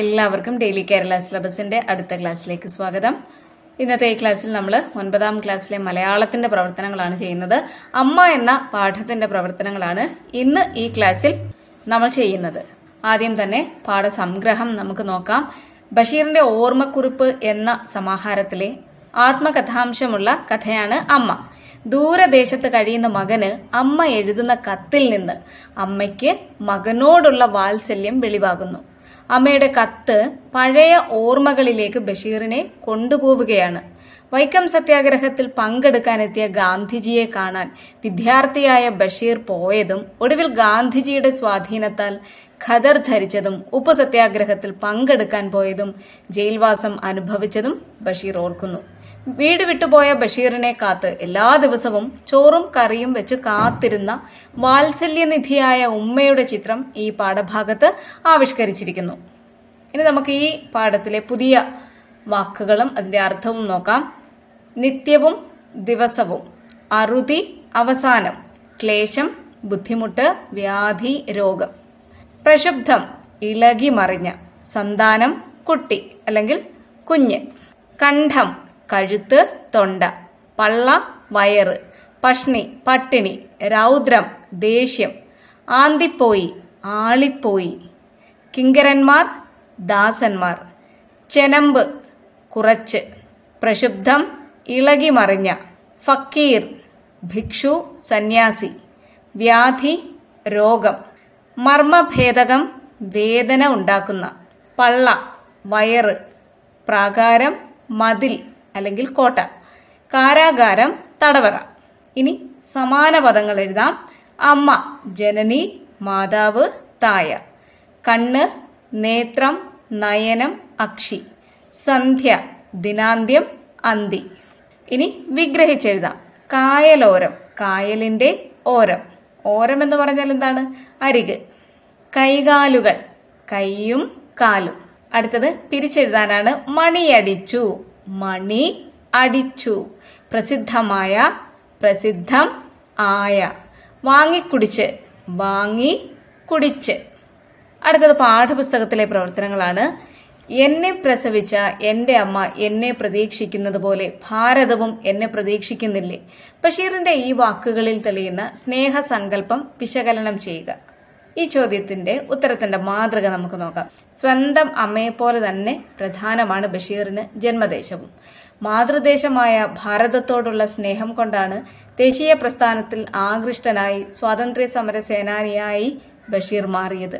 എല്ലാവർക്കും ഡെയിലി കേരള സിലബസിന്റെ അടുത്ത ക്ലാസ്സിലേക്ക് സ്വാഗതം ഇന്നത്തെ ഈ ക്ലാസ്സിൽ നമ്മൾ ഒൻപതാം ക്ലാസ്സിലെ മലയാളത്തിന്റെ പ്രവർത്തനങ്ങളാണ് ചെയ്യുന്നത് അമ്മ എന്ന പാഠത്തിന്റെ പ്രവർത്തനങ്ങളാണ് ഇന്ന് ഈ ക്ലാസ്സിൽ നമ്മൾ ചെയ്യുന്നത് ആദ്യം തന്നെ പാഠസംഗ്രഹം നമുക്ക് നോക്കാം ബഷീറിന്റെ ഓർമ്മക്കുറിപ്പ് എന്ന സമാഹാരത്തിലെ ആത്മകഥാംശമുള്ള കഥയാണ് അമ്മ ദൂരദേശത്ത് കഴിയുന്ന മകന് അമ്മ എഴുതുന്ന കത്തിൽ നിന്ന് അമ്മയ്ക്ക് മകനോടുള്ള വാത്സല്യം വെളിവാകുന്നു അമ്മയുടെ കത്ത് പഴയ ഓർമ്മകളിലേക്ക് ബഷീറിനെ കൊണ്ടുപോവുകയാണ് വൈക്കം സത്യാഗ്രഹത്തിൽ പങ്കെടുക്കാനെത്തിയ ഗാന്ധിജിയെ കാണാൻ വിദ്യാർത്ഥിയായ ബഷീർ പോയതും ഒടുവിൽ ഗാന്ധിജിയുടെ സ്വാധീനത്താൽ ഖദർ ധരിച്ചതും സത്യാഗ്രഹത്തിൽ പങ്കെടുക്കാൻ പോയതും ജയിൽവാസം അനുഭവിച്ചതും ബഷീർ ഓർക്കുന്നു വീട് വിട്ടുപോയ ബഷീറിനെ കാത്ത് എല്ലാ ദിവസവും ചോറും കറിയും വെച്ച് കാത്തിരുന്ന വാത്സല്യനിധിയായ ഉമ്മയുടെ ചിത്രം ഈ പാഠഭാഗത്ത് ആവിഷ്കരിച്ചിരിക്കുന്നു ഇനി നമുക്ക് ഈ പാഠത്തിലെ പുതിയ വാക്കുകളും അതിൻ്റെ അർത്ഥവും നോക്കാം നിത്യവും ദിവസവും അറുതി അവസാനം ക്ലേശം ബുദ്ധിമുട്ട് വ്യാധി രോഗം പ്രക്ഷുബ്ധം ഇളകി മറിഞ്ഞ സന്താനം കുട്ടി അല്ലെങ്കിൽ കുഞ്ഞ് കണ്ഠം കഴുത്ത് തൊണ്ട പള്ള വയറ് പഷ്ണി പട്ടിണി രൗദ്രം ദേഷ്യം ആന്തിപ്പോയി ആളിപ്പോയി കിങ്കരന്മാർ ദാസന്മാർ ചെനമ്പ് കുറച്ച് പ്രക്ഷുബ്ധം ഇളകി മറിഞ്ഞ ഫക്കീർ ഭിക്ഷു സന്യാസി വ്യാധി രോഗം മർമ്മഭേദകം വേദന ഉണ്ടാക്കുന്ന പള്ള വയറ് പ്രാകാരം മതിൽ അല്ലെങ്കിൽ കോട്ട കാരാഗാരം തടവറ ഇനി സമാന പദങ്ങൾ എഴുതാം അമ്മ ജനനി മാതാവ് തായ കണ്ണ് നേത്രം നയനം അക്ഷി സന്ധ്യ ദിനാന്ത്യം അന്തി ഇനി വിഗ്രഹിച്ചെഴുതാം കായലോരം കായലിൻ്റെ ഓരം ഓരം എന്ന് പറഞ്ഞാൽ എന്താണ് അരിക് കൈകാലുകൾ കൈയും കാലും അടുത്തത് പിരിച്ചെഴുതാനാണ് മണിയടിച്ചു മണി അടിച്ചു പ്രസിദ്ധമായ പ്രസിദ്ധം ആയ വാങ്ങിക്കുടിച്ച് വാങ്ങി കുടിച്ച് അടുത്തത് പാഠപുസ്തകത്തിലെ പ്രവർത്തനങ്ങളാണ് എന്നെ പ്രസവിച്ച എൻ്റെ അമ്മ എന്നെ പ്രതീക്ഷിക്കുന്നത് പോലെ ഭാരതവും എന്നെ പ്രതീക്ഷിക്കുന്നില്ലേ ബഷീറിന്റെ ഈ വാക്കുകളിൽ തെളിയുന്ന സ്നേഹസങ്കല്പം വിശകലനം ചെയ്യുക ഈ ചോദ്യത്തിന്റെ ഉത്തരത്തിന്റെ മാതൃക നമുക്ക് നോക്കാം സ്വന്തം അമ്മയെപ്പോലെ തന്നെ പ്രധാനമാണ് ബഷീറിന് ജന്മദേശവും മാതൃദേശമായ ഭാരതത്തോടുള്ള സ്നേഹം കൊണ്ടാണ് ദേശീയ പ്രസ്ഥാനത്തിൽ ആകൃഷ്ടനായി സ്വാതന്ത്ര്യ സമര സേനാനിയായി ബഷീർ മാറിയത്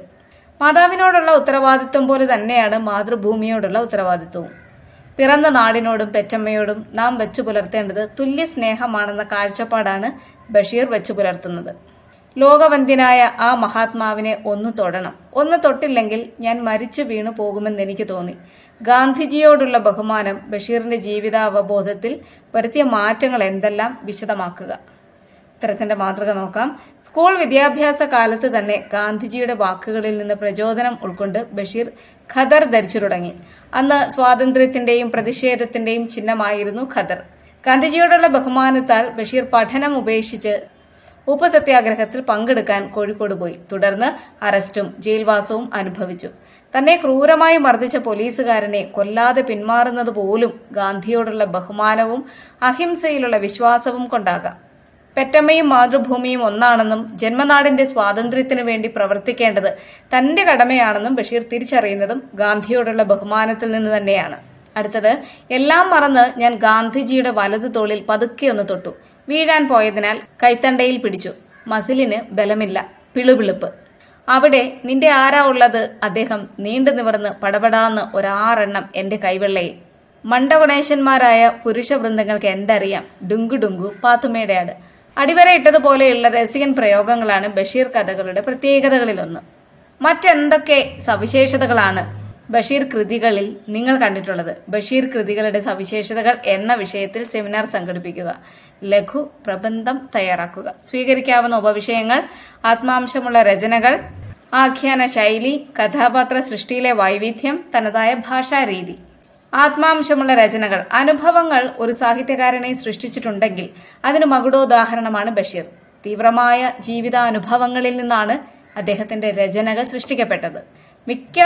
മാതാവിനോടുള്ള ഉത്തരവാദിത്വം പോലെ തന്നെയാണ് മാതൃഭൂമിയോടുള്ള ഉത്തരവാദിത്വവും പിറന്ന നാടിനോടും പെറ്റമ്മയോടും നാം വെച്ചു പുലർത്തേണ്ടത് തുല്യ സ്നേഹമാണെന്ന കാഴ്ചപ്പാടാണ് ബഷീർ വെച്ചു പുലർത്തുന്നത് ലോകവന്ധ്യനായ ആ മഹാത്മാവിനെ ഒന്ന് തൊടണം ഒന്ന് തൊട്ടില്ലെങ്കിൽ ഞാൻ മരിച്ചു വീണു പോകുമെന്ന് എനിക്ക് തോന്നി ഗാന്ധിജിയോടുള്ള ബഹുമാനം ബഷീറിന്റെ ജീവിതാവബോധത്തിൽ വരുത്തിയ മാറ്റങ്ങൾ എന്തെല്ലാം വിശദമാക്കുക ഇത്തരത്തിന്റെ മാതൃക നോക്കാം സ്കൂൾ വിദ്യാഭ്യാസ കാലത്ത് തന്നെ ഗാന്ധിജിയുടെ വാക്കുകളിൽ നിന്ന് പ്രചോദനം ഉൾക്കൊണ്ട് ബഷീർ ഖദർ ധരിച്ചു തുടങ്ങി അന്ന് സ്വാതന്ത്ര്യത്തിന്റെയും പ്രതിഷേധത്തിന്റെയും ചിഹ്നമായിരുന്നു ഖദർ ഗാന്ധിജിയോടുള്ള ബഹുമാനത്താൽ ബഷീർ പഠനം ഉപേക്ഷിച്ച് ഉപസത്യാഗ്രഹത്തിൽ പങ്കെടുക്കാൻ കോഴിക്കോട് പോയി തുടർന്ന് അറസ്റ്റും ജയിൽവാസവും അനുഭവിച്ചു തന്നെ ക്രൂരമായി മർദ്ദിച്ച പോലീസുകാരനെ കൊല്ലാതെ പിന്മാറുന്നത് പോലും ഗാന്ധിയോടുള്ള ബഹുമാനവും അഹിംസയിലുള്ള വിശ്വാസവും കൊണ്ടാകാം പെറ്റമ്മയും മാതൃഭൂമിയും ഒന്നാണെന്നും ജന്മനാടിന്റെ സ്വാതന്ത്ര്യത്തിനു വേണ്ടി പ്രവർത്തിക്കേണ്ടത് തന്റെ കടമയാണെന്നും ബഷീർ തിരിച്ചറിയുന്നതും ഗാന്ധിയോടുള്ള ബഹുമാനത്തിൽ നിന്ന് തന്നെയാണ് അടുത്തത് എല്ലാം മറന്ന് ഞാൻ ഗാന്ധിജിയുടെ വലതു തോളിൽ പതുക്കെ ഒന്ന് തൊട്ടു വീഴാൻ പോയതിനാൽ കൈത്തണ്ടയിൽ പിടിച്ചു മസിലിന് ബലമില്ല പിളുപിളുപ്പ് അവിടെ നിന്റെ ആരാ ഉള്ളത് അദ്ദേഹം നീണ്ടു നിവർന്ന് പടപടാന്ന് ഒരാറെണ്ണം എന്റെ കൈവെള്ളയിൽ മണ്ടഗുണേശന്മാരായ പുരുഷ വൃന്ദങ്ങൾക്ക് എന്തറിയാം ഡുങ്കു ഡുങ്കു അടിവര അടിവരയിട്ടതുപോലെയുള്ള രസികൻ പ്രയോഗങ്ങളാണ് ബഷീർ കഥകളുടെ പ്രത്യേകതകളിലൊന്ന് മറ്റെന്തൊക്കെ സവിശേഷതകളാണ് ബഷീർ കൃതികളിൽ നിങ്ങൾ കണ്ടിട്ടുള്ളത് ബഷീർ കൃതികളുടെ സവിശേഷതകൾ എന്ന വിഷയത്തിൽ സെമിനാർ സംഘടിപ്പിക്കുക ലഘു പ്രബന്ധം തയ്യാറാക്കുക സ്വീകരിക്കാവുന്ന ഉപവിഷയങ്ങൾ ആത്മാംശമുള്ള രചനകൾ ആഖ്യാന ശൈലി കഥാപാത്ര സൃഷ്ടിയിലെ വൈവിധ്യം തനതായ ഭാഷാരീതി ആത്മാംശമുള്ള രചനകൾ അനുഭവങ്ങൾ ഒരു സാഹിത്യകാരനെ സൃഷ്ടിച്ചിട്ടുണ്ടെങ്കിൽ അതിന് മകുടോദാഹരണമാണ് ബഷീർ തീവ്രമായ ജീവിതാനുഭവങ്ങളിൽ നിന്നാണ് അദ്ദേഹത്തിന്റെ രചനകൾ സൃഷ്ടിക്കപ്പെട്ടത് മിക്ക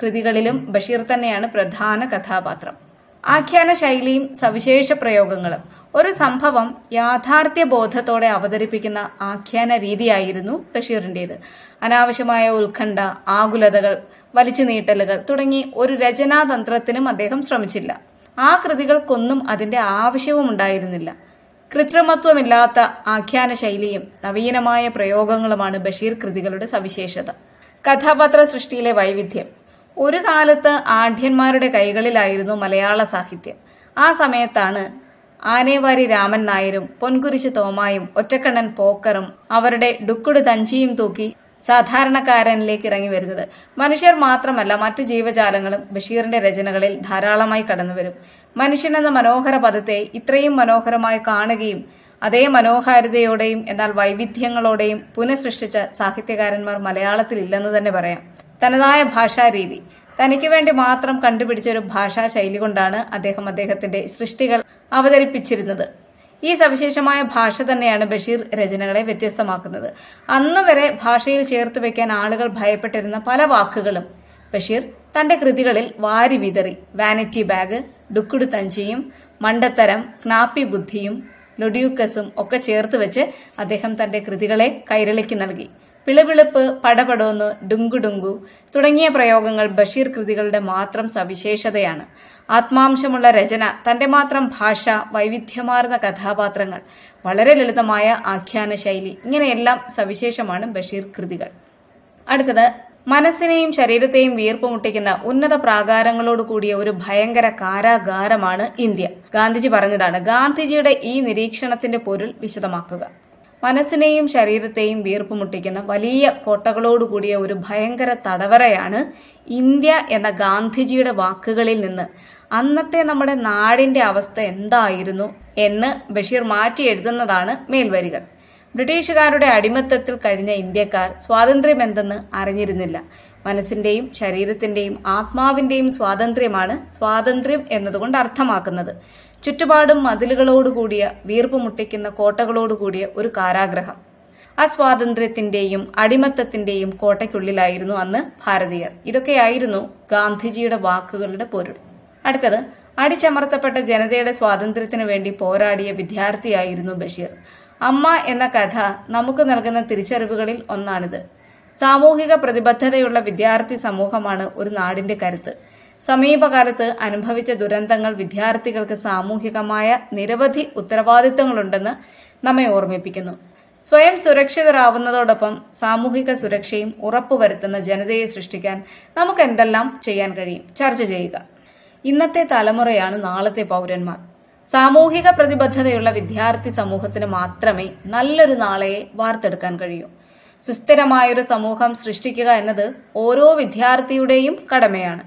കൃതികളിലും ബഷീർ തന്നെയാണ് പ്രധാന കഥാപാത്രം ആഖ്യാന ശൈലിയും സവിശേഷ പ്രയോഗങ്ങളും ഒരു സംഭവം യാഥാർത്ഥ്യ ബോധത്തോടെ അവതരിപ്പിക്കുന്ന ആഖ്യാന രീതിയായിരുന്നു ബഷീറിൻ്റേത് അനാവശ്യമായ ഉത്കണ്ഠ ആകുലതകൾ വലിച്ചു നീട്ടലുകൾ തുടങ്ങി ഒരു രചനാതന്ത്രത്തിനും അദ്ദേഹം ശ്രമിച്ചില്ല ആ കൃതികൾക്കൊന്നും അതിന്റെ ആവശ്യവും ഉണ്ടായിരുന്നില്ല കൃത്രിമത്വമില്ലാത്ത ആഖ്യാന ശൈലിയും നവീനമായ പ്രയോഗങ്ങളുമാണ് ബഷീർ കൃതികളുടെ സവിശേഷത കഥാപാത്ര സൃഷ്ടിയിലെ വൈവിധ്യം ഒരു കാലത്ത് ആഢ്യന്മാരുടെ കൈകളിലായിരുന്നു മലയാള സാഹിത്യം ആ സമയത്താണ് ആനേവാരി രാമൻ നായരും പൊൻകുരിശ് തോമായും ഒറ്റക്കണ്ണൻ പോക്കറും അവരുടെ ഡുക്കുടു തഞ്ചിയും തൂക്കി സാധാരണക്കാരനിലേക്ക് ഇറങ്ങി വരുന്നത് മനുഷ്യർ മാത്രമല്ല മറ്റു ജീവജാലങ്ങളും ബഷീറിന്റെ രചനകളിൽ ധാരാളമായി കടന്നുവരും മനുഷ്യൻ എന്ന മനോഹര പദത്തെ ഇത്രയും മനോഹരമായി കാണുകയും അതേ മനോഹാരിതയോടെയും എന്നാൽ വൈവിധ്യങ്ങളോടെയും പുനഃസൃഷ്ടിച്ച സാഹിത്യകാരന്മാർ മലയാളത്തിൽ ഇല്ലെന്ന് തന്നെ പറയാം തനതായ ഭാഷാരീതി തനിക്ക് വേണ്ടി മാത്രം കണ്ടുപിടിച്ച ഒരു ഭാഷാ ശൈലി കൊണ്ടാണ് അദ്ദേഹം അദ്ദേഹത്തിന്റെ സൃഷ്ടികൾ അവതരിപ്പിച്ചിരുന്നത് ഈ സവിശേഷമായ ഭാഷ തന്നെയാണ് ബഷീർ രചനകളെ വ്യത്യസ്തമാക്കുന്നത് അന്നുവരെ വരെ ഭാഷയിൽ ചേർത്ത് വെക്കാൻ ആളുകൾ ഭയപ്പെട്ടിരുന്ന പല വാക്കുകളും ബഷീർ തന്റെ കൃതികളിൽ വാരി വിതറി വാനിറ്റി ബാഗ് ഡുക്കുടു തഞ്ചിയും മണ്ടത്തരം ക്നാപ്പി ബുദ്ധിയും ലൊഡ്യൂക്കസും ഒക്കെ ചേർത്ത് വെച്ച് അദ്ദേഹം തന്റെ കൃതികളെ കൈരളിക്ക് നൽകി പിളവിളപ്പ് പടപടോന്ന് ഡുങ്കു തുടങ്ങിയ പ്രയോഗങ്ങൾ ബഷീർ കൃതികളുടെ മാത്രം സവിശേഷതയാണ് ആത്മാംശമുള്ള രചന തന്റെ മാത്രം ഭാഷ വൈവിധ്യമാർന്ന കഥാപാത്രങ്ങൾ വളരെ ലളിതമായ ആഖ്യാന ശൈലി ഇങ്ങനെയെല്ലാം സവിശേഷമാണ് ബഷീർ കൃതികൾ അടുത്തത് മനസ്സിനെയും ശരീരത്തെയും വീർപ്പുമുട്ടിക്കുന്ന ഉന്നത പ്രാകാരങ്ങളോട് കൂടിയ ഒരു ഭയങ്കര കാരാഗാരമാണ് ഇന്ത്യ ഗാന്ധിജി പറഞ്ഞതാണ് ഗാന്ധിജിയുടെ ഈ നിരീക്ഷണത്തിന്റെ പൊരുൾ വിശദമാക്കുക മനസ്സിനെയും ശരീരത്തെയും വീർപ്പുമുട്ടിക്കുന്ന വലിയ കോട്ടകളോടുകൂടിയ ഒരു ഭയങ്കര തടവറയാണ് ഇന്ത്യ എന്ന ഗാന്ധിജിയുടെ വാക്കുകളിൽ നിന്ന് അന്നത്തെ നമ്മുടെ നാടിന്റെ അവസ്ഥ എന്തായിരുന്നു എന്ന് ബഷീർ മാറ്റി എഴുതുന്നതാണ് മേൽവരികൾ ബ്രിട്ടീഷുകാരുടെ അടിമത്തത്തിൽ കഴിഞ്ഞ ഇന്ത്യക്കാർ എന്തെന്ന് അറിഞ്ഞിരുന്നില്ല മനസ്സിന്റെയും ശരീരത്തിന്റെയും ആത്മാവിന്റെയും സ്വാതന്ത്ര്യമാണ് സ്വാതന്ത്ര്യം എന്നതുകൊണ്ട് അർത്ഥമാക്കുന്നത് ചുറ്റുപാടും മതിലുകളോടുകൂടിയ വീർപ്പ് മുട്ടിക്കുന്ന കോട്ടകളോടുകൂടിയ ഒരു കാരാഗ്രഹം ആ സ്വാതന്ത്ര്യത്തിന്റെയും അടിമത്തത്തിന്റെയും കോട്ടയ്ക്കുള്ളിലായിരുന്നു അന്ന് ഭാരതീയർ ഇതൊക്കെയായിരുന്നു ഗാന്ധിജിയുടെ വാക്കുകളുടെ പൊരുൾ അടുത്തത് അടിച്ചമർത്തപ്പെട്ട ജനതയുടെ സ്വാതന്ത്ര്യത്തിനു വേണ്ടി പോരാടിയ വിദ്യാർത്ഥിയായിരുന്നു ബഷീർ അമ്മ എന്ന കഥ നമുക്ക് നൽകുന്ന തിരിച്ചറിവുകളിൽ ഒന്നാണിത് സാമൂഹിക പ്രതിബദ്ധതയുള്ള വിദ്യാർത്ഥി സമൂഹമാണ് ഒരു നാടിന്റെ കരുത്ത് സമീപകാലത്ത് അനുഭവിച്ച ദുരന്തങ്ങൾ വിദ്യാർത്ഥികൾക്ക് സാമൂഹികമായ നിരവധി ഉത്തരവാദിത്തങ്ങളുണ്ടെന്ന് നമ്മെ ഓർമ്മിപ്പിക്കുന്നു സ്വയം സുരക്ഷിതരാവുന്നതോടൊപ്പം സാമൂഹിക സുരക്ഷയും ഉറപ്പുവരുത്തുന്ന ജനതയെ സൃഷ്ടിക്കാൻ നമുക്ക് എന്തെല്ലാം ചെയ്യാൻ കഴിയും ചർച്ച ചെയ്യുക ഇന്നത്തെ തലമുറയാണ് നാളത്തെ പൗരന്മാർ സാമൂഹിക പ്രതിബദ്ധതയുള്ള വിദ്യാർത്ഥി സമൂഹത്തിന് മാത്രമേ നല്ലൊരു നാളെയെ വാർത്തെടുക്കാൻ കഴിയൂ സുസ്ഥിരമായൊരു സമൂഹം സൃഷ്ടിക്കുക എന്നത് ഓരോ വിദ്യാർത്ഥിയുടെയും കടമയാണ്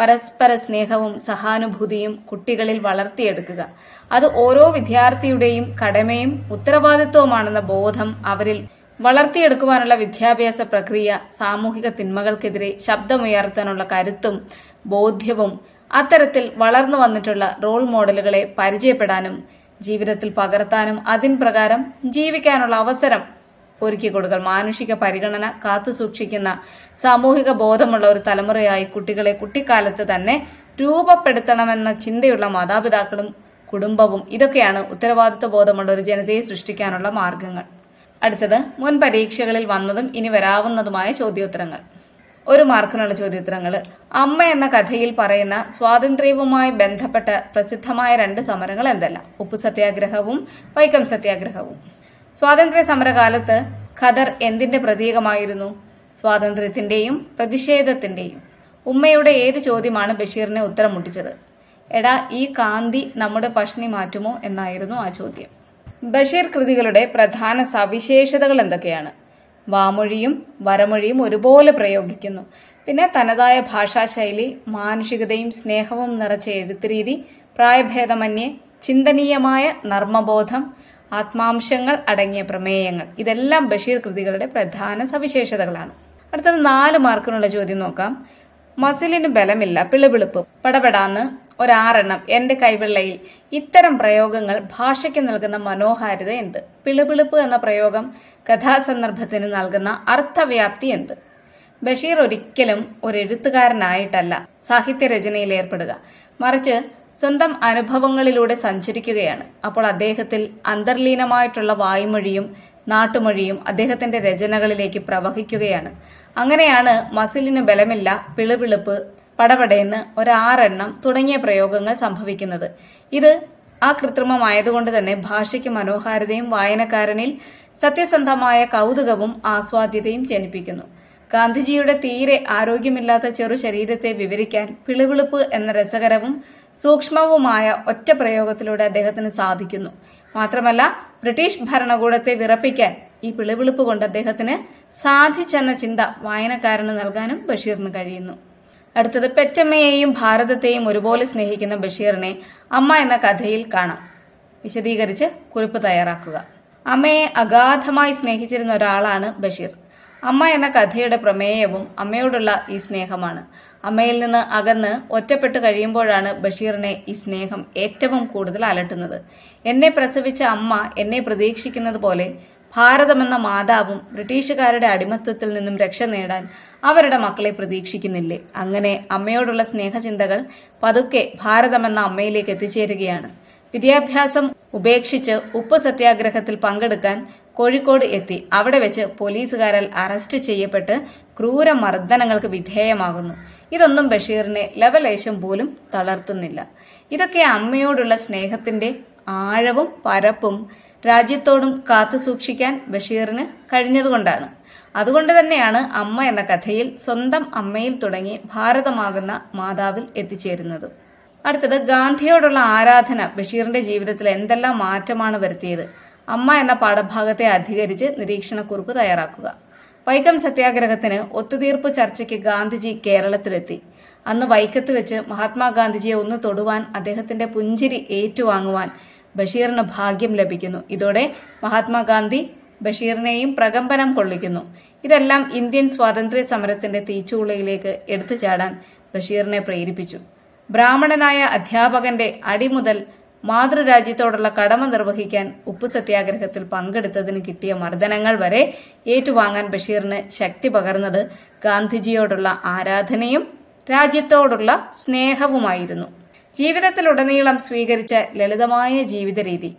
പരസ്പര സ്നേഹവും സഹാനുഭൂതിയും കുട്ടികളിൽ വളർത്തിയെടുക്കുക അത് ഓരോ വിദ്യാർത്ഥിയുടെയും കടമയും ഉത്തരവാദിത്വവുമാണെന്ന ബോധം അവരിൽ വളർത്തിയെടുക്കുവാനുള്ള വിദ്യാഭ്യാസ പ്രക്രിയ സാമൂഹിക തിന്മകൾക്കെതിരെ ശബ്ദമുയർത്താനുള്ള കരുത്തും ബോധ്യവും അത്തരത്തിൽ വളർന്നു വന്നിട്ടുള്ള റോൾ മോഡലുകളെ പരിചയപ്പെടാനും ജീവിതത്തിൽ പകർത്താനും അതിൻ പ്രകാരം ജീവിക്കാനുള്ള അവസരം ഒരുക്കി കൊടുക്കൽ മാനുഷിക പരിഗണന കാത്തുസൂക്ഷിക്കുന്ന സാമൂഹിക ബോധമുള്ള ഒരു തലമുറയായി കുട്ടികളെ കുട്ടിക്കാലത്ത് തന്നെ രൂപപ്പെടുത്തണമെന്ന ചിന്തയുള്ള മാതാപിതാക്കളും കുടുംബവും ഇതൊക്കെയാണ് ഉത്തരവാദിത്വ ബോധമുള്ള ഒരു ജനതയെ സൃഷ്ടിക്കാനുള്ള മാർഗങ്ങൾ അടുത്തത് മുൻ പരീക്ഷകളിൽ വന്നതും ഇനി വരാവുന്നതുമായ ചോദ്യോത്തരങ്ങൾ ഒരു മാർക്കിനുള്ള ചോദ്യോത്തരങ്ങൾ അമ്മ എന്ന കഥയിൽ പറയുന്ന സ്വാതന്ത്ര്യവുമായി ബന്ധപ്പെട്ട പ്രസിദ്ധമായ രണ്ട് സമരങ്ങൾ എന്തെല്ലാം ഉപ്പു സത്യാഗ്രഹവും വൈക്കം സത്യാഗ്രഹവും സ്വാതന്ത്ര്യ സമരകാലത്ത് ഖദർ എന്തിന്റെ പ്രതീകമായിരുന്നു സ്വാതന്ത്ര്യത്തിന്റെയും പ്രതിഷേധത്തിന്റെയും ഉമ്മയുടെ ഏത് ചോദ്യമാണ് ബഷീറിനെ ഉത്തരം മുട്ടിച്ചത് എടാ ഈ കാന്തി നമ്മുടെ പഷ്ണി മാറ്റുമോ എന്നായിരുന്നു ആ ചോദ്യം ബഷീർ കൃതികളുടെ പ്രധാന സവിശേഷതകൾ എന്തൊക്കെയാണ് വാമൊഴിയും വരമൊഴിയും ഒരുപോലെ പ്രയോഗിക്കുന്നു പിന്നെ തനതായ ഭാഷാശൈലി മാനുഷികതയും സ്നേഹവും നിറച്ച എഴുത്തുരീതി പ്രായഭേദമന്യേ ചിന്തനീയമായ നർമ്മബോധം ആത്മാംശങ്ങൾ അടങ്ങിയ പ്രമേയങ്ങൾ ഇതെല്ലാം ബഷീർ കൃതികളുടെ പ്രധാന സവിശേഷതകളാണ് അടുത്തത് നാല് മാർക്കിനുള്ള ചോദ്യം നോക്കാം മസിലിന് ബലമില്ല പിളിപിളിപ്പ് പടപെടാന്ന് ഒരാറെണ്ണം എന്റെ കൈവെള്ളയിൽ ഇത്തരം പ്രയോഗങ്ങൾ ഭാഷയ്ക്ക് നൽകുന്ന മനോഹാരിത എന്ത് പിളിപിളിപ്പ് എന്ന പ്രയോഗം കഥാസന്ദർഭത്തിന് നൽകുന്ന അർത്ഥവ്യാപ്തി എന്ത് ബഷീർ ഒരിക്കലും ഒരു എഴുത്തുകാരനായിട്ടല്ല സാഹിത്യരചനയിൽ ഏർപ്പെടുക മറിച്ച് സ്വന്തം അനുഭവങ്ങളിലൂടെ സഞ്ചരിക്കുകയാണ് അപ്പോൾ അദ്ദേഹത്തിൽ അന്തർലീനമായിട്ടുള്ള വായ്മൊഴിയും നാട്ടുമൊഴിയും അദ്ദേഹത്തിന്റെ രചനകളിലേക്ക് പ്രവഹിക്കുകയാണ് അങ്ങനെയാണ് മസിലിന് ബലമില്ല പിളുപിളുപ്പ് പടപടയെന്ന് ഒരാറെണ്ണം തുടങ്ങിയ പ്രയോഗങ്ങൾ സംഭവിക്കുന്നത് ഇത് ആ കൃത്രിമമായതുകൊണ്ട് തന്നെ ഭാഷയ്ക്ക് മനോഹാരിതയും വായനക്കാരനിൽ സത്യസന്ധമായ കൗതുകവും ആസ്വാദ്യതയും ജനിപ്പിക്കുന്നു ഗാന്ധിജിയുടെ തീരെ ആരോഗ്യമില്ലാത്ത ചെറു ശരീരത്തെ വിവരിക്കാൻ പിളിവിളിപ്പ് എന്ന രസകരവും സൂക്ഷ്മവുമായ ഒറ്റ പ്രയോഗത്തിലൂടെ അദ്ദേഹത്തിന് സാധിക്കുന്നു മാത്രമല്ല ബ്രിട്ടീഷ് ഭരണകൂടത്തെ വിറപ്പിക്കാൻ ഈ പിളിവിളിപ്പ് കൊണ്ട് അദ്ദേഹത്തിന് സാധിച്ചെന്ന ചിന്ത വായനക്കാരന് നൽകാനും ബഷീറിന് കഴിയുന്നു അടുത്തത് പെറ്റമ്മയെയും ഭാരതത്തെയും ഒരുപോലെ സ്നേഹിക്കുന്ന ബഷീറിനെ അമ്മ എന്ന കഥയിൽ കാണാം വിശദീകരിച്ച് കുറിപ്പ് തയ്യാറാക്കുക അമ്മയെ അഗാധമായി സ്നേഹിച്ചിരുന്ന ഒരാളാണ് ബഷീർ അമ്മ എന്ന കഥയുടെ പ്രമേയവും അമ്മയോടുള്ള ഈ സ്നേഹമാണ് അമ്മയിൽ നിന്ന് അകന്ന് ഒറ്റപ്പെട്ട് കഴിയുമ്പോഴാണ് ബഷീറിനെ ഈ സ്നേഹം ഏറ്റവും കൂടുതൽ അലട്ടുന്നത് എന്നെ പ്രസവിച്ച അമ്മ എന്നെ പ്രതീക്ഷിക്കുന്നത് പോലെ ഭാരതമെന്ന മാതാവും ബ്രിട്ടീഷുകാരുടെ അടിമത്വത്തിൽ നിന്നും രക്ഷ നേടാൻ അവരുടെ മക്കളെ പ്രതീക്ഷിക്കുന്നില്ലേ അങ്ങനെ അമ്മയോടുള്ള സ്നേഹചിന്തകൾ പതുക്കെ ഭാരതമെന്ന അമ്മയിലേക്ക് എത്തിച്ചേരുകയാണ് വിദ്യാഭ്യാസം ഉപേക്ഷിച്ച് ഉപ്പ് സത്യാഗ്രഹത്തിൽ പങ്കെടുക്കാൻ കോഴിക്കോട് എത്തി അവിടെ വെച്ച് പോലീസുകാരാൽ അറസ്റ്റ് ചെയ്യപ്പെട്ട് ക്രൂര മർദ്ദനങ്ങൾക്ക് വിധേയമാകുന്നു ഇതൊന്നും ബഷീറിനെ ലവലേശം പോലും തളർത്തുന്നില്ല ഇതൊക്കെ അമ്മയോടുള്ള സ്നേഹത്തിന്റെ ആഴവും പരപ്പും രാജ്യത്തോടും കാത്തു സൂക്ഷിക്കാൻ ബഷീറിന് കഴിഞ്ഞതുകൊണ്ടാണ് അതുകൊണ്ട് തന്നെയാണ് അമ്മ എന്ന കഥയിൽ സ്വന്തം അമ്മയിൽ തുടങ്ങി ഭാരതമാകുന്ന മാതാവിൽ എത്തിച്ചേരുന്നത് അടുത്തത് ഗാന്ധിയോടുള്ള ആരാധന ബഷീറിന്റെ ജീവിതത്തിൽ എന്തെല്ലാം മാറ്റമാണ് വരുത്തിയത് അമ്മ എന്ന പാഠഭാഗത്തെ അധികരിച്ച് നിരീക്ഷണക്കുറിപ്പ് തയ്യാറാക്കുക വൈക്കം സത്യാഗ്രഹത്തിന് ഒത്തുതീർപ്പ് ചർച്ചയ്ക്ക് ഗാന്ധിജി കേരളത്തിലെത്തി അന്ന് വൈക്കത്ത് വെച്ച് മഹാത്മാഗാന്ധിജിയെ ഒന്ന് തൊടുവാൻ അദ്ദേഹത്തിന്റെ പുഞ്ചിരി ഏറ്റുവാങ്ങുവാൻ ബഷീറിന് ഭാഗ്യം ലഭിക്കുന്നു ഇതോടെ മഹാത്മാഗാന്ധി ബഷീറിനെയും പ്രകമ്പനം കൊള്ളിക്കുന്നു ഇതെല്ലാം ഇന്ത്യൻ സ്വാതന്ത്ര്യ സമരത്തിന്റെ തീച്ചുളയിലേക്ക് എടുത്തു ചാടാൻ ബഷീറിനെ പ്രേരിപ്പിച്ചു ബ്രാഹ്മണനായ അധ്യാപകന്റെ അടിമുതൽ മാതൃരാജ്യത്തോടുള്ള കടമ നിർവഹിക്കാൻ ഉപ്പു സത്യാഗ്രഹത്തിൽ പങ്കെടുത്തതിന് കിട്ടിയ മർദ്ദനങ്ങൾ വരെ ഏറ്റുവാങ്ങാൻ ബഷീറിന് ശക്തി പകർന്നത് ഗാന്ധിജിയോടുള്ള ആരാധനയും രാജ്യത്തോടുള്ള സ്നേഹവുമായിരുന്നു ജീവിതത്തിലുടനീളം സ്വീകരിച്ച ലളിതമായ ജീവിത രീതി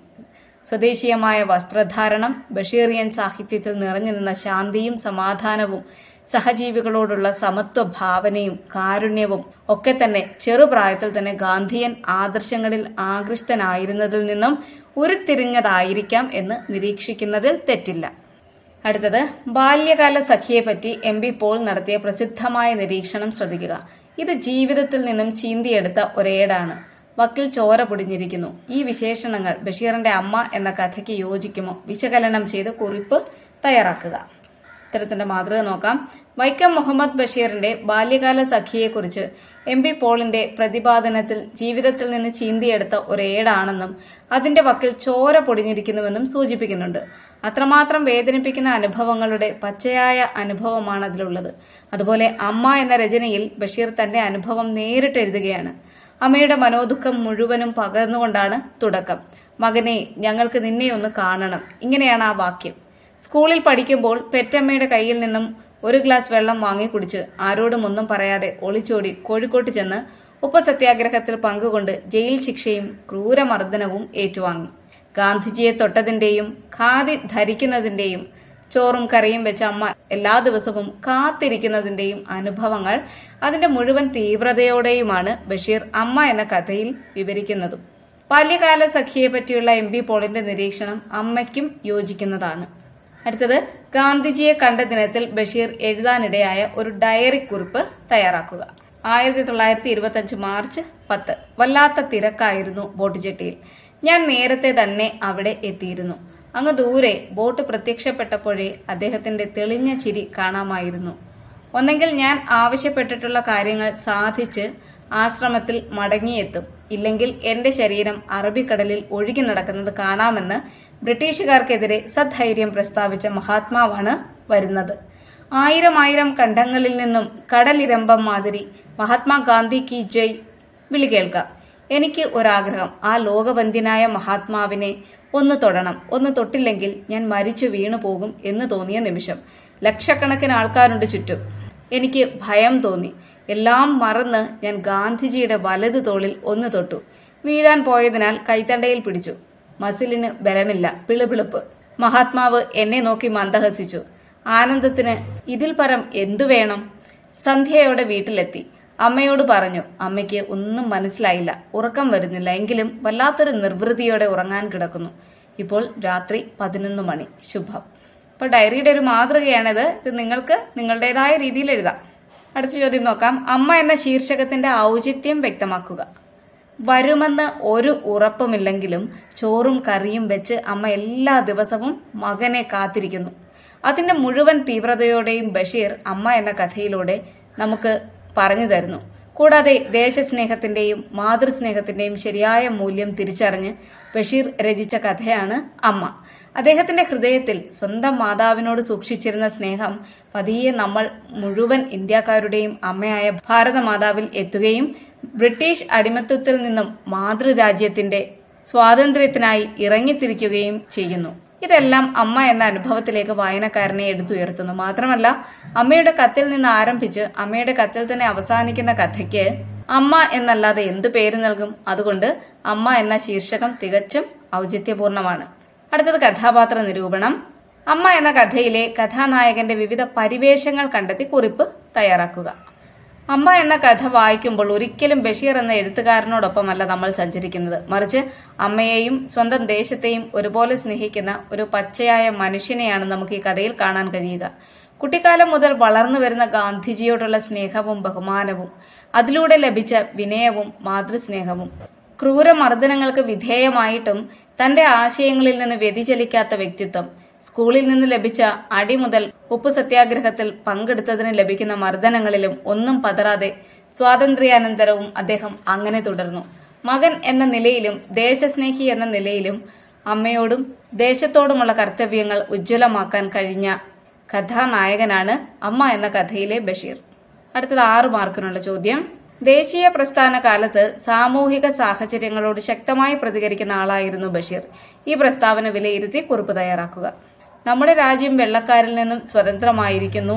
സ്വദേശീയമായ വസ്ത്രധാരണം ബഷീറിയൻ സാഹിത്യത്തിൽ നിറഞ്ഞു നിന്ന ശാന്തിയും സമാധാനവും സഹജീവികളോടുള്ള സമത്വ ഭാവനയും കാരുണ്യവും ഒക്കെ തന്നെ ചെറുപ്രായത്തിൽ തന്നെ ഗാന്ധിയൻ ആദർശങ്ങളിൽ ആകൃഷ്ടനായിരുന്നതിൽ നിന്നും ഉരുത്തിരിഞ്ഞതായിരിക്കാം എന്ന് നിരീക്ഷിക്കുന്നതിൽ തെറ്റില്ല അടുത്തത് ബാല്യകാല സഖിയെപ്പറ്റി എം ബി പോൾ നടത്തിയ പ്രസിദ്ധമായ നിരീക്ഷണം ശ്രദ്ധിക്കുക ഇത് ജീവിതത്തിൽ നിന്നും ചീന്തിയെടുത്ത ഒരേടാണ് വക്കിൽ ചോര പൊടിഞ്ഞിരിക്കുന്നു ഈ വിശേഷണങ്ങൾ ബഷീറിന്റെ അമ്മ എന്ന കഥയ്ക്ക് യോജിക്കുമോ വിശകലനം ചെയ്ത് കുറിപ്പ് തയ്യാറാക്കുക പത്രത്തിന്റെ മാതൃക നോക്കാം വൈക്കം മുഹമ്മദ് ബഷീറിന്റെ ബാല്യകാല സഖിയെക്കുറിച്ച് എം പി പോളിന്റെ പ്രതിപാദനത്തിൽ ജീവിതത്തിൽ നിന്ന് ചീന്തിയെടുത്ത ഒരേടാണെന്നും അതിന്റെ വക്കിൽ ചോര പൊടിഞ്ഞിരിക്കുന്നുവെന്നും സൂചിപ്പിക്കുന്നുണ്ട് അത്രമാത്രം വേദനിപ്പിക്കുന്ന അനുഭവങ്ങളുടെ പച്ചയായ അനുഭവമാണ് അതിലുള്ളത് അതുപോലെ അമ്മ എന്ന രചനയിൽ ബഷീർ തന്റെ അനുഭവം നേരിട്ട് എഴുതുകയാണ് അമ്മയുടെ മനോദുഃഖം മുഴുവനും പകർന്നുകൊണ്ടാണ് തുടക്കം മകനെ ഞങ്ങൾക്ക് നിന്നെ ഒന്ന് കാണണം ഇങ്ങനെയാണ് ആ വാക്യം സ്കൂളിൽ പഠിക്കുമ്പോൾ പെറ്റമ്മയുടെ കയ്യിൽ നിന്നും ഒരു ഗ്ലാസ് വെള്ളം വാങ്ങി കുടിച്ച് ആരോടും ഒന്നും പറയാതെ ഒളിച്ചോടി കോഴിക്കോട്ട് ചെന്ന് ഉപ്പസത്യാഗ്രഹത്തിൽ പങ്കുകൊണ്ട് ജയിൽ ശിക്ഷയും ക്രൂരമർദ്ദനവും ഏറ്റുവാങ്ങി ഗാന്ധിജിയെ തൊട്ടതിന്റെയും ഖാദി ധരിക്കുന്നതിന്റെയും ചോറും കറിയും വെച്ച അമ്മ എല്ലാ ദിവസവും കാത്തിരിക്കുന്നതിന്റെയും അനുഭവങ്ങൾ അതിന്റെ മുഴുവൻ തീവ്രതയോടെയുമാണ് ബഷീർ അമ്മ എന്ന കഥയിൽ വിവരിക്കുന്നതും ബാല്യകാല സഖിയെ പറ്റിയുള്ള എം പി പോളിൻ്റെ നിരീക്ഷണം അമ്മയ്ക്കും യോജിക്കുന്നതാണ് അടുത്തത് ഗാന്ധിജിയെ കണ്ട ദിനത്തിൽ ബഷീർ എഴുതാനിടയായ ഒരു ഡയറി കുറിപ്പ് തയ്യാറാക്കുക ആയിരത്തി തൊള്ളായിരത്തി അഞ്ച് മാർച്ച് പത്ത് വല്ലാത്ത തിരക്കായിരുന്നു ബോട്ട് ജെട്ടിയിൽ ഞാൻ നേരത്തെ തന്നെ അവിടെ എത്തിയിരുന്നു അങ്ങ് ദൂരെ ബോട്ട് പ്രത്യക്ഷപ്പെട്ടപ്പോഴേ അദ്ദേഹത്തിന്റെ തെളിഞ്ഞ ചിരി കാണാമായിരുന്നു ഒന്നെങ്കിൽ ഞാൻ ആവശ്യപ്പെട്ടിട്ടുള്ള കാര്യങ്ങൾ സാധിച്ച് ആശ്രമത്തിൽ മടങ്ങിയെത്തും ഇല്ലെങ്കിൽ എന്റെ ശരീരം അറബിക്കടലിൽ ഒഴുകി നടക്കുന്നത് കാണാമെന്ന് ബ്രിട്ടീഷുകാർക്കെതിരെ സധൈര്യം പ്രസ്താവിച്ച മഹാത്മാവാണ് വരുന്നത് ആയിരം ആയിരം കണ്ഠങ്ങളിൽ നിന്നും കടലിരമ്പം മാതിരി മഹാത്മാഗാന്ധി കി ജയ് വിളികേൾക്കാം എനിക്ക് ഒരാഗ്രഹം ആ ലോകവന്ധ്യനായ മഹാത്മാവിനെ ഒന്ന് തൊടണം ഒന്ന് തൊട്ടില്ലെങ്കിൽ ഞാൻ മരിച്ചു വീണു പോകും എന്ന് തോന്നിയ നിമിഷം ലക്ഷക്കണക്കിന് ആൾക്കാരുണ്ട് ചുറ്റും എനിക്ക് ഭയം തോന്നി എല്ലാം മറന്ന് ഞാൻ ഗാന്ധിജിയുടെ വലതു തോളിൽ ഒന്ന് തൊട്ടു വീഴാൻ പോയതിനാൽ കൈത്തണ്ടയിൽ പിടിച്ചു മസിലിന് ബലമില്ല പിളുപിളുപ്പ് മഹാത്മാവ് എന്നെ നോക്കി മന്ദഹസിച്ചു ആനന്ദത്തിന് ഇതിൽ പരം എന്തു വേണം സന്ധ്യയോടെ വീട്ടിലെത്തി അമ്മയോട് പറഞ്ഞു അമ്മയ്ക്ക് ഒന്നും മനസ്സിലായില്ല ഉറക്കം വരുന്നില്ല എങ്കിലും വല്ലാത്തൊരു നിർവൃതിയോടെ ഉറങ്ങാൻ കിടക്കുന്നു ഇപ്പോൾ രാത്രി പതിനൊന്ന് മണി ശുഭം ഇപ്പോൾ ഡയറിയുടെ ഒരു മാതൃകയാണിത് ഇത് നിങ്ങൾക്ക് നിങ്ങളുടേതായ രീതിയിൽ എഴുതാം അടുത്ത ചോദ്യം നോക്കാം അമ്മ എന്ന ശീർഷകത്തിന്റെ ഔചിത്യം വ്യക്തമാക്കുക വരുമെന്ന് ഒരു ഉറപ്പുമില്ലെങ്കിലും ചോറും കറിയും വെച്ച് അമ്മ എല്ലാ ദിവസവും മകനെ കാത്തിരിക്കുന്നു അതിൻ്റെ മുഴുവൻ തീവ്രതയോടെയും ബഷീർ അമ്മ എന്ന കഥയിലൂടെ നമുക്ക് പറഞ്ഞു തരുന്നു കൂടാതെ ദേശസ്നേഹത്തിൻ്റെയും മാതൃസ്നേഹത്തിൻ്റെയും ശരിയായ മൂല്യം തിരിച്ചറിഞ്ഞ് ബഷീർ രചിച്ച കഥയാണ് അമ്മ അദ്ദേഹത്തിന്റെ ഹൃദയത്തിൽ സ്വന്തം മാതാവിനോട് സൂക്ഷിച്ചിരുന്ന സ്നേഹം പതിയെ നമ്മൾ മുഴുവൻ ഇന്ത്യക്കാരുടെയും അമ്മയായ ഭാരതമാതാവിൽ എത്തുകയും ബ്രിട്ടീഷ് അടിമത്വത്തിൽ നിന്നും മാതൃരാജ്യത്തിന്റെ സ്വാതന്ത്ര്യത്തിനായി ഇറങ്ങിത്തിരിക്കുകയും ചെയ്യുന്നു ഇതെല്ലാം അമ്മ എന്ന അനുഭവത്തിലേക്ക് വായനക്കാരനെ എടുത്തുയർത്തുന്നു മാത്രമല്ല അമ്മയുടെ കത്തിൽ നിന്ന് ആരംഭിച്ച് അമ്മയുടെ കത്തിൽ തന്നെ അവസാനിക്കുന്ന കഥയ്ക്ക് അമ്മ എന്നല്ലാതെ എന്ത് പേര് നൽകും അതുകൊണ്ട് അമ്മ എന്ന ശീർഷകം തികച്ചും ഔചിത്യപൂർണമാണ് അടുത്തത് കഥാപാത്ര നിരൂപണം അമ്മ എന്ന കഥയിലെ കഥാനായകന്റെ വിവിധ പരിവേഷങ്ങൾ കണ്ടെത്തി കുറിപ്പ് തയ്യാറാക്കുക അമ്മ എന്ന കഥ വായിക്കുമ്പോൾ ഒരിക്കലും ബഷീർ എന്ന എഴുത്തുകാരനോടൊപ്പമല്ല നമ്മൾ സഞ്ചരിക്കുന്നത് മറിച്ച് അമ്മയെയും സ്വന്തം ദേശത്തെയും ഒരുപോലെ സ്നേഹിക്കുന്ന ഒരു പച്ചയായ മനുഷ്യനെയാണ് നമുക്ക് ഈ കഥയിൽ കാണാൻ കഴിയുക കുട്ടിക്കാലം മുതൽ വളർന്നു വരുന്ന ഗാന്ധിജിയോടുള്ള സ്നേഹവും ബഹുമാനവും അതിലൂടെ ലഭിച്ച വിനയവും മാതൃസ്നേഹവും ക്രൂരമർദ്ദനങ്ങൾക്ക് വിധേയമായിട്ടും തന്റെ ആശയങ്ങളിൽ നിന്ന് വ്യതിചലിക്കാത്ത വ്യക്തിത്വം സ്കൂളിൽ നിന്ന് ലഭിച്ച അടി മുതൽ ഉപ്പു സത്യാഗ്രഹത്തിൽ പങ്കെടുത്തതിന് ലഭിക്കുന്ന മർദ്ദനങ്ങളിലും ഒന്നും പതറാതെ സ്വാതന്ത്ര്യാനന്തരവും അദ്ദേഹം അങ്ങനെ തുടർന്നു മകൻ എന്ന നിലയിലും ദേശസ്നേഹി എന്ന നിലയിലും അമ്മയോടും ദേശത്തോടുമുള്ള കർത്തവ്യങ്ങൾ ഉജ്ജ്വലമാക്കാൻ കഴിഞ്ഞ കഥാനായകനാണ് അമ്മ എന്ന കഥയിലെ ബഷീർ അടുത്തത് ആറു മാർക്കിനുള്ള ചോദ്യം ദേശീയ പ്രസ്ഥാന കാലത്ത് സാമൂഹിക സാഹചര്യങ്ങളോട് ശക്തമായി പ്രതികരിക്കുന്ന ആളായിരുന്നു ബഷീർ ഈ പ്രസ്താവന വിലയിരുത്തി കുറിപ്പ് തയ്യാറാക്കുക നമ്മുടെ രാജ്യം വെള്ളക്കാരിൽ നിന്നും സ്വതന്ത്രമായിരിക്കുന്നു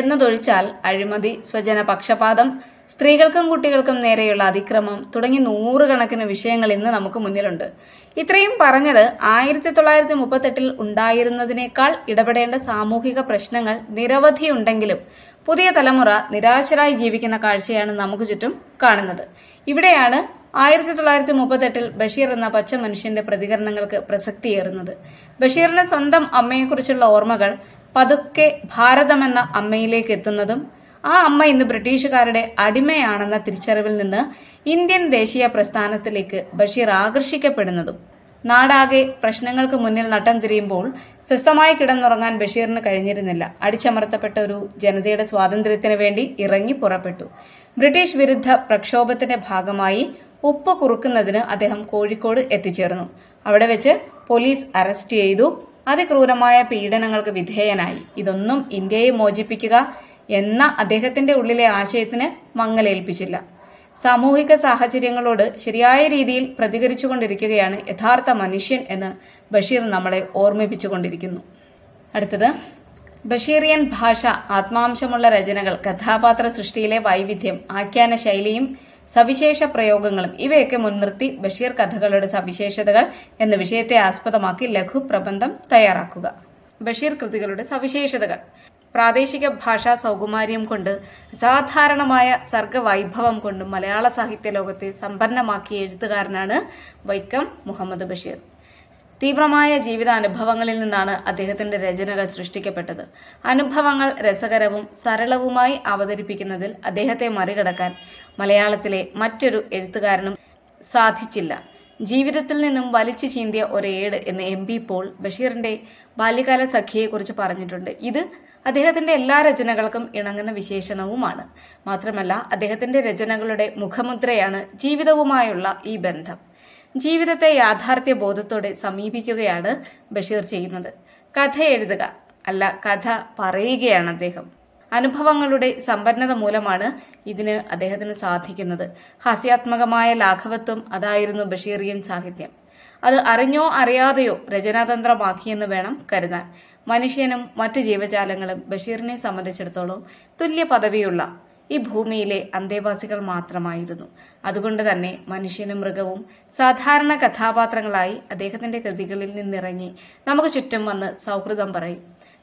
എന്നതൊഴിച്ചാൽ അഴിമതി സ്വജന പക്ഷപാതം സ്ത്രീകൾക്കും കുട്ടികൾക്കും നേരെയുള്ള അതിക്രമം തുടങ്ങി നൂറുകണക്കിന് വിഷയങ്ങൾ ഇന്ന് നമുക്ക് മുന്നിലുണ്ട് ഇത്രയും പറഞ്ഞത് ആയിരത്തി തൊള്ളായിരത്തി മുപ്പത്തെട്ടിൽ ഉണ്ടായിരുന്നതിനേക്കാൾ ഇടപെടേണ്ട സാമൂഹിക പ്രശ്നങ്ങൾ നിരവധിയുണ്ടെങ്കിലും പുതിയ തലമുറ നിരാശരായി ജീവിക്കുന്ന കാഴ്ചയാണ് നമുക്ക് ചുറ്റും കാണുന്നത് ഇവിടെയാണ് ആയിരത്തി തൊള്ളായിരത്തി മുപ്പത്തെട്ടിൽ ബഷീർ എന്ന പച്ച മനുഷ്യന്റെ പ്രതികരണങ്ങൾക്ക് പ്രസക്തിയേറുന്നത് ബഷീറിന്റെ സ്വന്തം അമ്മയെക്കുറിച്ചുള്ള ഓർമ്മകൾ പതുക്കെ ഭാരതമെന്ന അമ്മയിലേക്ക് എത്തുന്നതും ആ അമ്മ ഇന്ന് ബ്രിട്ടീഷുകാരുടെ അടിമയാണെന്ന തിരിച്ചറിവിൽ നിന്ന് ഇന്ത്യൻ ദേശീയ പ്രസ്ഥാനത്തിലേക്ക് ബഷീർ ആകർഷിക്കപ്പെടുന്നതും നാടാകെ പ്രശ്നങ്ങൾക്ക് മുന്നിൽ നട്ടം തിരിയുമ്പോൾ സ്വസ്ഥമായി കിടന്നുറങ്ങാൻ ബഷീറിന് കഴിഞ്ഞിരുന്നില്ല അടിച്ചമർത്തപ്പെട്ട ഒരു ജനതയുടെ സ്വാതന്ത്ര്യത്തിന് വേണ്ടി ഇറങ്ങി പുറപ്പെട്ടു ബ്രിട്ടീഷ് വിരുദ്ധ പ്രക്ഷോഭത്തിന്റെ ഭാഗമായി ഉപ്പ് കുറുക്കുന്നതിന് അദ്ദേഹം കോഴിക്കോട് എത്തിച്ചേർന്നു അവിടെ വെച്ച് പോലീസ് അറസ്റ്റ് ചെയ്തു അതിക്രൂരമായ പീഡനങ്ങൾക്ക് വിധേയനായി ഇതൊന്നും ഇന്ത്യയെ മോചിപ്പിക്കുക എന്ന അദ്ദേഹത്തിന്റെ ഉള്ളിലെ ആശയത്തിന് മങ്ങലേൽപ്പിച്ചില്ല സാമൂഹിക സാഹചര്യങ്ങളോട് ശരിയായ രീതിയിൽ പ്രതികരിച്ചുകൊണ്ടിരിക്കുകയാണ് യഥാർത്ഥ മനുഷ്യൻ എന്ന് ബഷീർ നമ്മളെ ഓർമ്മിപ്പിച്ചുകൊണ്ടിരിക്കുന്നു അടുത്തത് ബഷീറിയൻ ഭാഷ ആത്മാംശമുള്ള രചനകൾ കഥാപാത്ര സൃഷ്ടിയിലെ വൈവിധ്യം ആഖ്യാന ശൈലിയും സവിശേഷ പ്രയോഗങ്ങളും ഇവയൊക്കെ മുൻനിർത്തി ബഷീർ കഥകളുടെ സവിശേഷതകൾ എന്ന വിഷയത്തെ ആസ്പദമാക്കി ലഘു പ്രബന്ധം തയ്യാറാക്കുക ബഷീർ കൃതികളുടെ സവിശേഷതകൾ പ്രാദേശിക ഭാഷാ സൗകുമാര്യം കൊണ്ട് സാധാരണമായ സർഗവൈഭവം കൊണ്ടും മലയാള സാഹിത്യ ലോകത്തെ സമ്പന്നമാക്കിയ എഴുത്തുകാരനാണ് വൈക്കം മുഹമ്മദ് ബഷീർ തീവ്രമായ ജീവിതാനുഭവങ്ങളിൽ നിന്നാണ് അദ്ദേഹത്തിന്റെ രചനകൾ സൃഷ്ടിക്കപ്പെട്ടത് അനുഭവങ്ങൾ രസകരവും സരളവുമായി അവതരിപ്പിക്കുന്നതിൽ അദ്ദേഹത്തെ മറികടക്കാൻ മലയാളത്തിലെ മറ്റൊരു എഴുത്തുകാരനും സാധിച്ചില്ല ജീവിതത്തിൽ നിന്നും വലിച്ചു ചീന്തിയ ഒരേട് എന്ന് എം പി പോൾ ബഷീറിന്റെ ബാല്യകാല സഖിയെക്കുറിച്ച് പറഞ്ഞിട്ടുണ്ട് ഇത് അദ്ദേഹത്തിന്റെ എല്ലാ രചനകൾക്കും ഇണങ്ങുന്ന വിശേഷണവുമാണ് മാത്രമല്ല അദ്ദേഹത്തിന്റെ രചനകളുടെ മുഖമുദ്രയാണ് ജീവിതവുമായുള്ള ഈ ബന്ധം ജീവിതത്തെ യാഥാർത്ഥ്യ ബോധത്തോടെ സമീപിക്കുകയാണ് ബഷീർ ചെയ്യുന്നത് കഥ എഴുതുക അല്ല കഥ പറയുകയാണ് അദ്ദേഹം അനുഭവങ്ങളുടെ സമ്പന്നത മൂലമാണ് ഇതിന് അദ്ദേഹത്തിന് സാധിക്കുന്നത് ഹാസ്യാത്മകമായ ലാഘവത്വം അതായിരുന്നു ബഷീറിയൻ സാഹിത്യം അത് അറിഞ്ഞോ അറിയാതെയോ രചനാതന്ത്രമാക്കിയെന്ന് വേണം കരുതാൻ മനുഷ്യനും മറ്റു ജീവജാലങ്ങളും ബഷീറിനെ സംബന്ധിച്ചിടത്തോളം തുല്യ പദവിയുള്ള ഈ ഭൂമിയിലെ അന്തേവാസികൾ മാത്രമായിരുന്നു അതുകൊണ്ട് തന്നെ മനുഷ്യനും മൃഗവും സാധാരണ കഥാപാത്രങ്ങളായി അദ്ദേഹത്തിന്റെ കൃതികളിൽ നിന്നിറങ്ങി നമുക്ക് ചുറ്റും വന്ന് സൗഹൃദം പറയും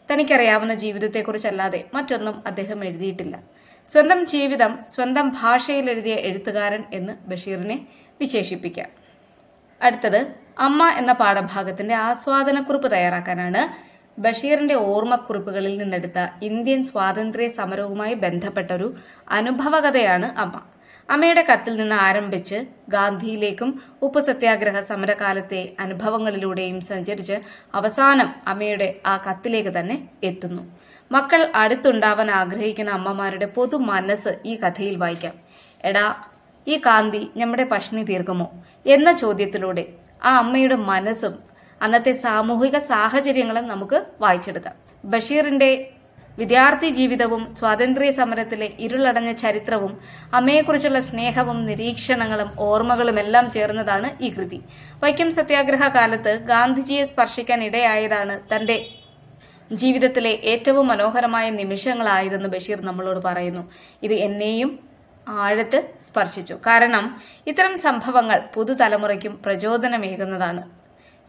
തനിക്കറിയാവുന്ന ജീവിതത്തെക്കുറിച്ചല്ലാതെ മറ്റൊന്നും അദ്ദേഹം എഴുതിയിട്ടില്ല സ്വന്തം ജീവിതം സ്വന്തം ഭാഷയിൽ എഴുതിയ എഴുത്തുകാരൻ എന്ന് ബഷീറിനെ വിശേഷിപ്പിക്കാം അടുത്തത് അമ്മ എന്ന പാഠഭാഗത്തിന്റെ ആസ്വാദനക്കുറിപ്പ് തയ്യാറാക്കാനാണ് ബഷീറിന്റെ ഓർമ്മക്കുറിപ്പുകളിൽ നിന്നെടുത്ത ഇന്ത്യൻ സ്വാതന്ത്ര്യ സമരവുമായി ബന്ധപ്പെട്ടൊരു അനുഭവകഥയാണ് അമ്മ അമ്മയുടെ കത്തിൽ നിന്ന് ആരംഭിച്ച് ഗാന്ധിയിലേക്കും ഉപ്പു സത്യാഗ്രഹ സമരകാലത്തെ അനുഭവങ്ങളിലൂടെയും സഞ്ചരിച്ച് അവസാനം അമ്മയുടെ ആ കത്തിലേക്ക് തന്നെ എത്തുന്നു മക്കൾ അടുത്തുണ്ടാവാൻ ആഗ്രഹിക്കുന്ന അമ്മമാരുടെ പൊതു മനസ്സ് ഈ കഥയിൽ വായിക്കാം എടാ ഈ കാന്തി നമ്മുടെ പഷ്ണി തീർക്കുമോ എന്ന ചോദ്യത്തിലൂടെ ആ അമ്മയുടെ മനസ്സും അന്നത്തെ സാമൂഹിക സാഹചര്യങ്ങളും നമുക്ക് വായിച്ചെടുക്കാം ബഷീറിന്റെ വിദ്യാർത്ഥി ജീവിതവും സ്വാതന്ത്ര്യ സമരത്തിലെ ഇരുളടഞ്ഞ ചരിത്രവും അമ്മയെക്കുറിച്ചുള്ള സ്നേഹവും നിരീക്ഷണങ്ങളും ഓർമ്മകളും എല്ലാം ചേർന്നതാണ് ഈ കൃതി വൈക്കം സത്യാഗ്രഹ കാലത്ത് ഗാന്ധിജിയെ സ്പർശിക്കാൻ ഇടയായതാണ് തന്റെ ജീവിതത്തിലെ ഏറ്റവും മനോഹരമായ നിമിഷങ്ങളായിരുന്നു ബഷീർ നമ്മളോട് പറയുന്നു ഇത് എന്നെയും ആഴത്ത് സ്പർശിച്ചു കാരണം ഇത്തരം സംഭവങ്ങൾ പുതുതലമുറയ്ക്കും പ്രചോദനമേകുന്നതാണ്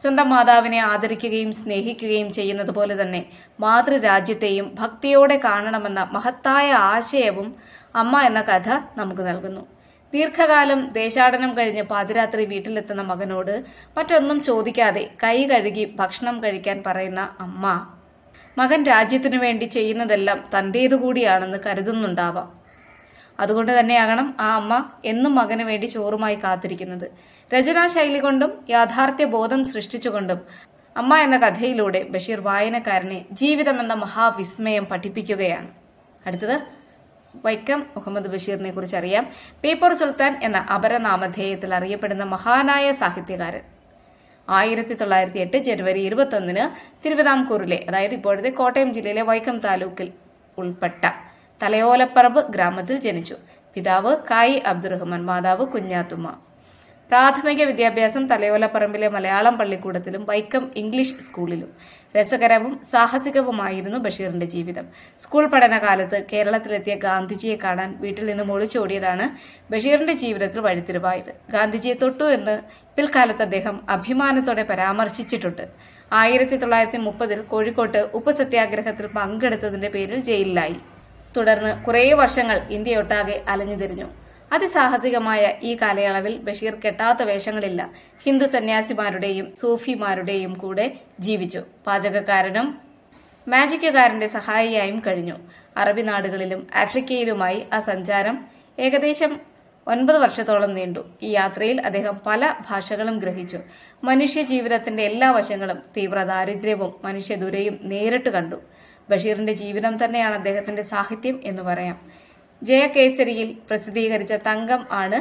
സ്വന്തം മാതാവിനെ ആദരിക്കുകയും സ്നേഹിക്കുകയും ചെയ്യുന്നത് പോലെ തന്നെ മാതൃരാജ്യത്തെയും ഭക്തിയോടെ കാണണമെന്ന മഹത്തായ ആശയവും അമ്മ എന്ന കഥ നമുക്ക് നൽകുന്നു ദീർഘകാലം ദേശാടനം കഴിഞ്ഞ് പാതിരാത്രി വീട്ടിലെത്തുന്ന മകനോട് മറ്റൊന്നും ചോദിക്കാതെ കൈ കഴുകി ഭക്ഷണം കഴിക്കാൻ പറയുന്ന അമ്മ മകൻ രാജ്യത്തിനു വേണ്ടി ചെയ്യുന്നതെല്ലാം തന്റേതുകൂടിയാണെന്ന് കരുതുന്നുണ്ടാവാം അതുകൊണ്ട് തന്നെയാകണം ആ അമ്മ എന്നും മകന് വേണ്ടി ചോറുമായി കാത്തിരിക്കുന്നത് ശൈലി കൊണ്ടും യാഥാർത്ഥ്യ ബോധം സൃഷ്ടിച്ചുകൊണ്ടും അമ്മ എന്ന കഥയിലൂടെ ബഷീർ വായനക്കാരനെ ജീവിതം എന്ന മഹാവിസ്മയം പഠിപ്പിക്കുകയാണ് അടുത്തത് വൈക്കം മുഹമ്മദ് ബഷീറിനെ കുറിച്ച് അറിയാം പേപ്പർ സുൽത്താൻ എന്ന അപരനാമധേയത്തിൽ അറിയപ്പെടുന്ന മഹാനായ സാഹിത്യകാരൻ ആയിരത്തി തൊള്ളായിരത്തി എട്ട് ജനുവരി ഒന്നിന് തിരുവിതാംകൂറിലെ അതായത് ഇപ്പോഴത്തെ കോട്ടയം ജില്ലയിലെ വൈക്കം താലൂക്കിൽ ഉൾപ്പെട്ട തലയോലപ്പറമ്പ് ഗ്രാമത്തിൽ ജനിച്ചു പിതാവ് കായി അബ്ദുറഹ്മാൻ മാതാവ് കുഞ്ഞാത്തുമ്മ പ്രാഥമിക വിദ്യാഭ്യാസം തലയോലപ്പറമ്പിലെ മലയാളം പള്ളിക്കൂടത്തിലും വൈക്കം ഇംഗ്ലീഷ് സ്കൂളിലും രസകരവും സാഹസികവുമായിരുന്നു ബഷീറിന്റെ ജീവിതം സ്കൂൾ പഠനകാലത്ത് കേരളത്തിലെത്തിയ ഗാന്ധിജിയെ കാണാൻ വീട്ടിൽ നിന്നും ഒളിച്ചോടിയതാണ് ബഷീറിന്റെ ജീവിതത്തിൽ വഴിത്തിരിവായത് ഗാന്ധിജിയെ തൊട്ടു എന്ന് പിൽക്കാലത്ത് അദ്ദേഹം അഭിമാനത്തോടെ പരാമർശിച്ചിട്ടുണ്ട് ആയിരത്തി തൊള്ളായിരത്തി മുപ്പതിൽ കോഴിക്കോട്ട് ഉപ്പുസത്യാഗ്രഹത്തിൽ പങ്കെടുത്തതിന്റെ പേരിൽ ജയിലിലായി തുടർന്ന് കുറേ വർഷങ്ങൾ ഇന്ത്യയൊട്ടാകെ അലഞ്ഞു തിരിഞ്ഞു അതിസാഹസികമായ ഈ കാലയളവിൽ ബഷീർ കെട്ടാത്ത വേഷങ്ങളില്ല ഹിന്ദു സന്യാസിമാരുടെയും സൂഫിമാരുടെയും കൂടെ ജീവിച്ചു പാചകക്കാരനും മാജിക്കുകാരന്റെ സഹായിയായും കഴിഞ്ഞു അറബി നാടുകളിലും ആഫ്രിക്കയിലുമായി ആ സഞ്ചാരം ഏകദേശം ഒൻപത് വർഷത്തോളം നീണ്ടു ഈ യാത്രയിൽ അദ്ദേഹം പല ഭാഷകളും ഗ്രഹിച്ചു മനുഷ്യ ജീവിതത്തിന്റെ എല്ലാ വശങ്ങളും തീവ്ര ദാരിദ്ര്യവും മനുഷ്യദുരയും നേരിട്ട് കണ്ടു ബഷീറിന്റെ ജീവിതം തന്നെയാണ് അദ്ദേഹത്തിന്റെ സാഹിത്യം എന്ന് പറയാം ജയകേസരിയിൽ പ്രസിദ്ധീകരിച്ച തങ്കം ആണ്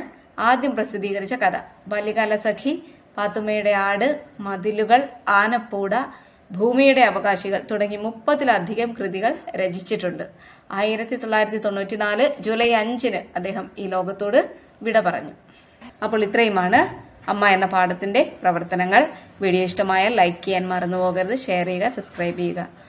ആദ്യം പ്രസിദ്ധീകരിച്ച കഥ ബാല്യകാല സഖി പാത്തുമ്മയുടെ ആട് മതിലുകൾ ആനപ്പൂട ഭൂമിയുടെ അവകാശികൾ തുടങ്ങി മുപ്പതിലധികം കൃതികൾ രചിച്ചിട്ടുണ്ട് ആയിരത്തി തൊള്ളായിരത്തി തൊണ്ണൂറ്റിനാല് ജൂലൈ അഞ്ചിന് അദ്ദേഹം ഈ ലോകത്തോട് വിട പറഞ്ഞു അപ്പോൾ ഇത്രയുമാണ് അമ്മ എന്ന പാഠത്തിന്റെ പ്രവർത്തനങ്ങൾ വീഡിയോ ഇഷ്ടമായ ലൈക്ക് ചെയ്യാൻ മറന്നു പോകരുത് ഷെയർ ചെയ്യുക സബ്സ്ക്രൈബ് ചെയ്യുക